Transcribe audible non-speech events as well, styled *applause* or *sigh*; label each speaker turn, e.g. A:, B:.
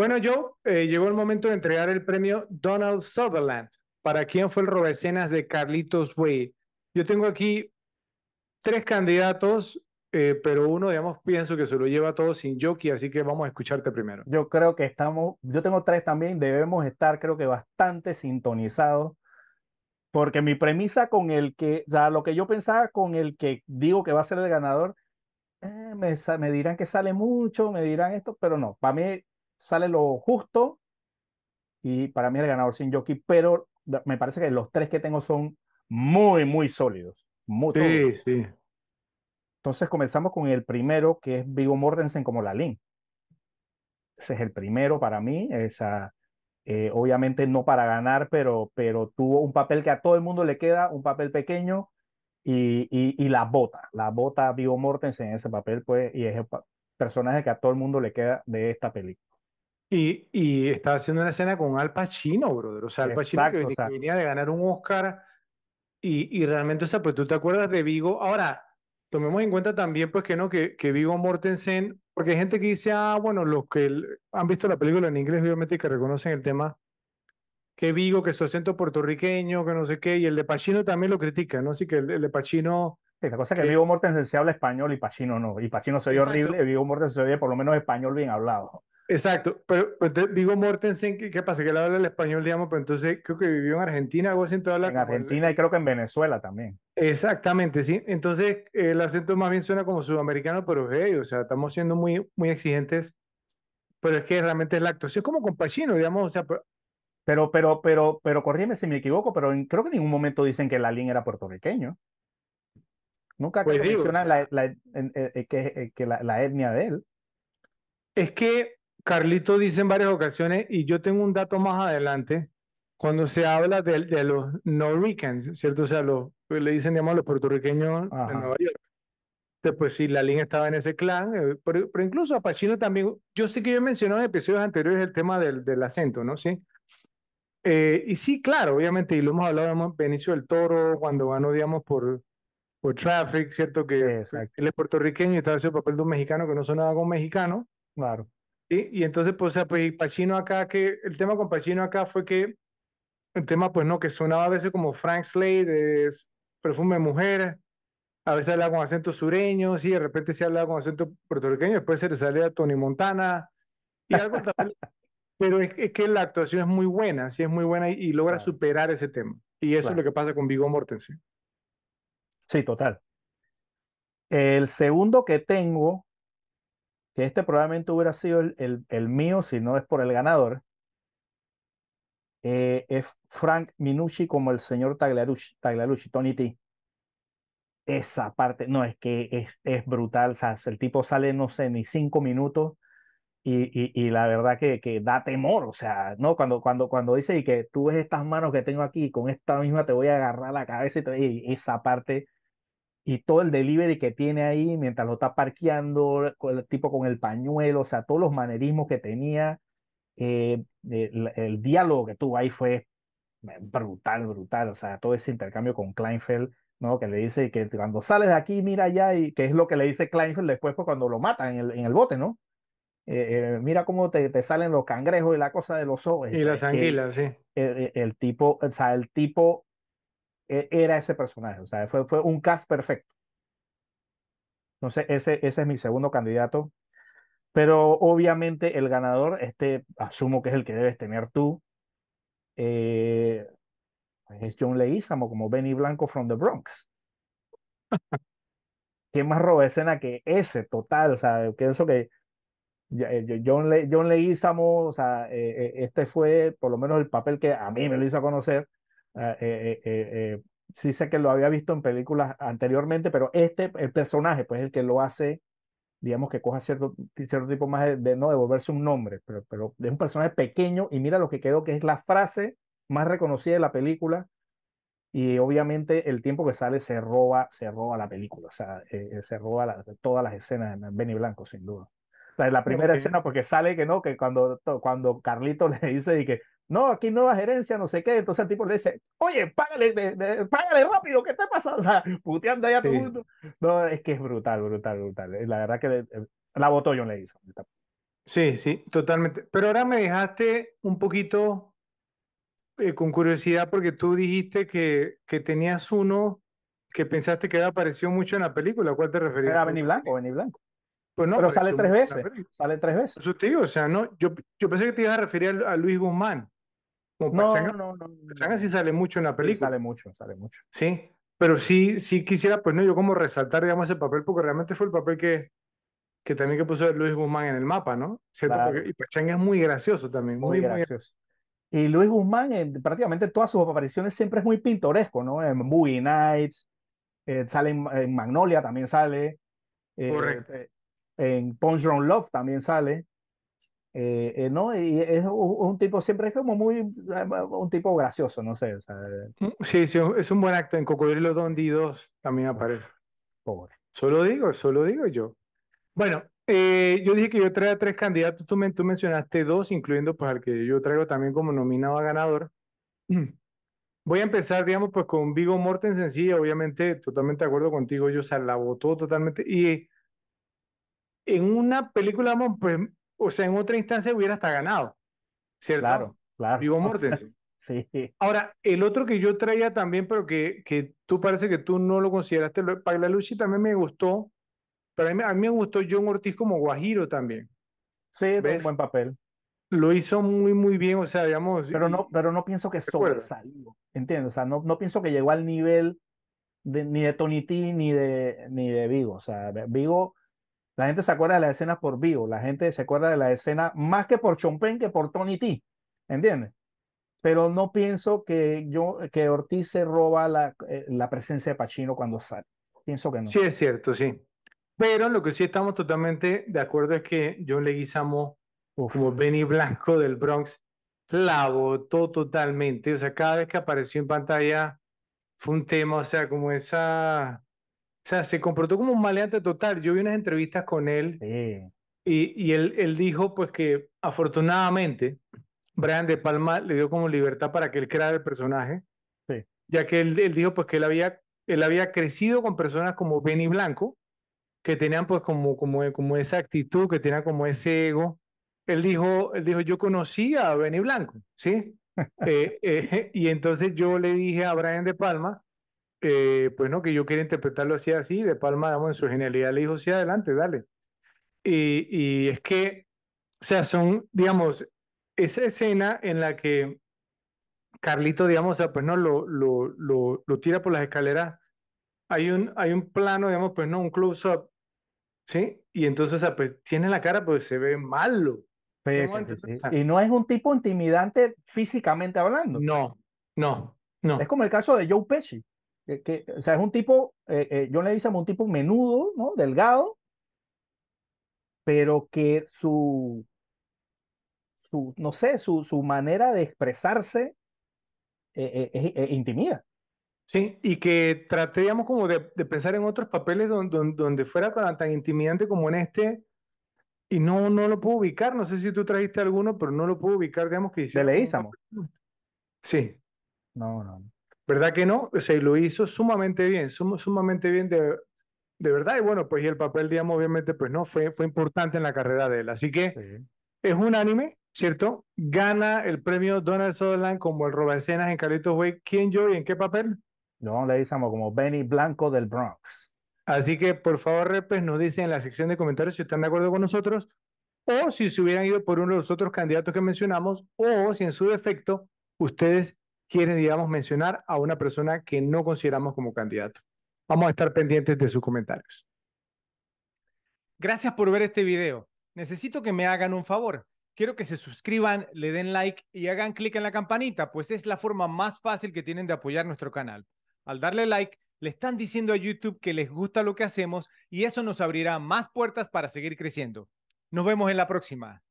A: Bueno, yo eh, llegó el momento de entregar el premio Donald Sutherland. ¿Para quién fue el robecenas de Carlitos Way? Yo tengo aquí tres candidatos, eh, pero uno, digamos, pienso que se lo lleva todo sin jockey, así que vamos a escucharte primero.
B: Yo creo que estamos, yo tengo tres también, debemos estar, creo que bastante sintonizados, porque mi premisa con el que, o sea, lo que yo pensaba con el que digo que va a ser el ganador, eh, me, me dirán que sale mucho, me dirán esto, pero no, para mí sale lo justo y para mí el ganador sin jockey, pero me parece que los tres que tengo son muy, muy sólidos. sí, sí. Entonces comenzamos con el primero, que es Vigo Mortensen como la Lalín. Ese es el primero para mí. Esa, eh, obviamente no para ganar, pero, pero tuvo un papel que a todo el mundo le queda, un papel pequeño, y, la bota, la bota Vigo Mortensen en ese papel, pues, y es el personaje que a todo el mundo le queda de esta película.
A: Y, estaba haciendo una escena con Al Pacino, brother. O sea, Al Pacino que, venía, de ganar un Oscar. Y, realmente, o sea, pues tú te acuerdas de Vigo. Ahora, tomemos en cuenta también, pues que no, que, que Vigo Mortensen, porque hay gente que dice, ah, bueno, los que han visto la película en inglés, obviamente, que reconocen el tema, que Vigo, que su acento puertorriqueño, que no sé qué, y el de Pacino también lo critica, ¿no? Así que el, de Pacino. la cosa que, que eh Vigo
B: Mortensen se habla español y Pacino no. Y Pacino se oye horrible,
A: Vigo Mortensen se oye por lo menos español bien hablado. Exacto, pero, digo Mortensen, ¿qué, pasa? Que él habla el español, digamos, pero entonces creo que vivió en Argentina, algo así en toda la... En Argentina y creo que en Venezuela también. Exactamente, sí. Entonces el acento más bien suena como sudamericano, pero hey, o sea, estamos siendo muy, muy exigentes, pero es que realmente es la actuación, como compasino digamos, o sea... Pero, pero, pero, pero, pero si me equivoco, pero creo que en ningún momento dicen que La era puertorriqueño. Nunca pues que, la, la etnia de él. Es que Carlito dice en varias ocasiones, y yo tengo un dato más adelante, cuando se habla de, de los norricans, ¿cierto? O sea, pues, le dicen, digamos, los puertorriqueños de Nueva York. Después, sí, la línea estaba en ese clan, eh, pero, incluso a también, yo sé que yo he mencionado en episodios anteriores el tema del, del acento, ¿no? Sí. Eh, y sí, claro, obviamente, y lo hemos hablado, digamos, Benicio del Toro, cuando van, digamos, por, por Traffic, ¿cierto? Que él es puertorriqueño y está haciendo el papel de un mexicano que no sonaba con mexicano. Claro. Y entonces, pues, pues Pacino acá, que el tema con Pacino acá fue que el tema, pues, no, que sonaba a veces como Frank Slade, de perfume de mujer, a veces hablaba con acento sureño, y de repente se hablaba con acento puertorriqueño, después se le salía Tony Montana, y algo tal. *laughs* Pero es, que la actuación es muy buena, sí, es muy buena y, logra superar ese tema. Y eso es lo que pasa con Vigo Mortensen.
B: Sí, total. El segundo que tengo que este probablemente hubiera sido el, el, mío si no es por el ganador, eh, es Frank Minucci como el señor Tagliarucci, Tagliarucci, Tony T. Esa parte, no, es que es, es brutal, o sea, el tipo sale, no sé, ni cinco minutos y, y, y, la verdad que, que da temor, o sea, ¿no? Cuando, cuando, cuando dice y que tú ves estas manos que tengo aquí, con esta misma te voy a agarrar la cabeza y esa parte y todo el delivery que tiene ahí mientras lo está parqueando, el tipo con el pañuelo, o sea, todos los manerismos que tenía, eh, el, diálogo que tuvo ahí fue eh, brutal, brutal, o sea, todo ese intercambio con Kleinfeld, ¿no? Que le dice que cuando sales de aquí, mira allá, y que es lo que le dice Kleinfeld después pues, cuando lo matan en el, en el bote, ¿no? Eh, mira cómo te, te, salen los cangrejos y la cosa de los ojos. Y las anguilas, sí. el, tipo, o sea, el tipo e-, era ese personaje, o sea, fue, fue un cast perfecto. Entonces, ese, ese es mi segundo candidato. Pero obviamente el ganador, este asumo que es el que debes tener tú, eh, es John Leguizamo como Benny Blanco from the Bronx. ¿Qué más roba escena que ese total? O sea, pienso que eh, John, Le, John Leguizamo, o sea, eh, este fue por lo menos el papel que a mí me lo hizo conocer Ah, eh, eh, eh, sí sé que lo había visto en películas anteriormente, pero este, el personaje, pues el que lo hace, digamos que coja cierto, cierto tipo más de, de no devolverse un nombre, pero, pero es un personaje pequeño y mira lo que quedó, que es la frase más reconocida de la película y obviamente el tiempo que sale se roba, se roba la película, o sea, se roba todas las escenas de Benny Blanco, sin duda. la primera escena porque sale que no, que cuando, cuando Carlito *laughs* le dice y que no, aquí nueva gerencia, no sé qué. Entonces el tipo le dice, oye, págale, págale rápido, ¿qué te pasa? *laughs* O sea, puteando allá sí. todo mundo.
A: No, es que es brutal, brutal, brutal. La verdad que eh, la la yo le hizo Sí, sí, totalmente. Pero ahora me dejaste un poquito eh, con curiosidad porque tú dijiste que, que tenías uno que pensaste que apareció mucho en la película. ¿A cuál te referías? Era Benny Blanco, Benny Blanco. Pues no, pero sale tres veces. Sale tres veces. Eso te o sea, no, yo, yo pensé que te ibas a referir a Luis Guzmán no, Pachanga, no, no, sí sale mucho en la película. Sale mucho, sale mucho. Sí, pero sí, sí quisiera, pues no, yo como resaltar, digamos, ese papel, porque realmente fue el papel que, que también que puso Luis Guzmán en el mapa, ¿no? ¿Cierto? y Pachanga es muy gracioso también, muy, muy gracioso.
B: Y Luis Guzmán, en eh, prácticamente todas sus apariciones siempre es muy pintoresco, ¿no? En Boogie Nights, eh, sale en, Magnolia, también sale. Eh, Correcto. en Punch Round Love también sale. Eh, eh, ¿no? Y es un, tipo, siempre es como muy, ah, un tipo gracioso, no sé. Eh. Mm,
A: sí, sí, es un buen acto. En Cocodrilo Dondi 2 también aparece. Pobre. Solo digo, solo digo yo. Bueno, yo dije que yo traía tres candidatos, tú, tú, mencionaste dos, incluyendo pues al que yo traigo también como nominado a ganador. *clears throat* Voy a empezar, digamos, pues con Vigo Mortensen, sí, obviamente, totalmente de acuerdo contigo, yo o la votó totalmente. Y en una película, pues, o sea, en otra instancia hubiera hasta ganado. ¿Cierto? Claro, claro. Vivo *laughs* Mortensen. sí. Ahora, el otro que yo traía también, pero que, que tú parece que tú no lo consideraste, Paglalucci también me gustó, pero a mí, a mí, me gustó John Ortiz como Guajiro también. Sí, un buen papel. Lo hizo muy, muy
B: bien, o sea, digamos... Pero no, pero no pienso que sobresalió, ¿entiendes? O sea, no, no pienso que llegó al nivel de, ni de Toniti ni de, ni de Vigo. O sea, Vigo la gente se acuerda de la escena por vivo, la gente se acuerda de la escena más que por Chompen que por Tony T, ¿entiendes? Pero no pienso que yo que Ortiz se roba la, eh, la presencia de Pachino cuando sale. Pienso que no. Sí,
A: es cierto, sí. Pero lo que sí estamos totalmente de acuerdo es que John Leguizamo, o como Benny Blanco del Bronx, la votó totalmente. O sea, cada vez que apareció en pantalla fue un tema, o sea, como esa o sea, se comportó como un maleante total. Yo vi unas entrevistas con él y, y él, él dijo pues que afortunadamente Brian De Palma le dio como libertad para que él creara el personaje, sí. ya que él, él, dijo pues que él había, él había crecido con personas como Benny Blanco, que tenían pues como, como, como esa actitud, que tenían como ese ego. Él dijo, él dijo, yo conocí a Benny Blanco, ¿sí? *laughs* Eh, eh, y entonces yo le dije a Brian De Palma, eh, pues no, que yo quería interpretarlo así, así, De Palma, digamos, en su genialidad le dijo, sí, adelante, dale. Y, es que, o sea, son, digamos, esa escena en la que Carlito, digamos, o sea, pues no, lo, lo, lo, tira por las escaleras, hay un, hay un plano, digamos, pues no, un close-up, ¿sí? Y entonces, pues tiene la cara, pues se ve malo. y
B: no es un tipo intimidante físicamente hablando. No, no, no. Es como el caso de Joe Pesci. Eh, o sea, es un tipo, eh, eh, yo le John un tipo menudo, ¿no? Delgado, pero que su, su no sé, su, manera de expresarse
A: es intimida. Sí, y que traté, digamos, como de, pensar en otros papeles donde, donde, fuera tan intimidante como en este, y no, no lo puedo ubicar, no sé si tú trajiste alguno, pero no lo puedo ubicar, digamos que... le Leguizamo. Sí. No, no. ¿Verdad que no? se lo hizo sumamente bien, sumamente bien de, verdad. Y bueno, pues y el papel, digamos, obviamente, pues no, fue, fue importante en la carrera de él. Así que es unánime, ¿cierto? Gana el premio Donald Sutherland como el escenas en Carlitos Way. ¿Quién yo y en qué papel? No, le decimos como Benny Blanco del Bronx. Así que, por favor, Repes, pues, nos dicen en la sección de comentarios si están de acuerdo con nosotros o si se hubieran ido por uno de los otros candidatos que mencionamos o si en su defecto ustedes Quieren, digamos, mencionar a una persona que no consideramos como candidato. Vamos a estar pendientes de sus comentarios. Gracias por ver este video. Necesito que me hagan un favor. Quiero que se suscriban, le den like y hagan clic en la campanita, pues es la forma más fácil que tienen de apoyar nuestro canal. Al darle like, le están diciendo a YouTube que les gusta lo que hacemos y eso nos abrirá más puertas para seguir creciendo. Nos vemos en la próxima.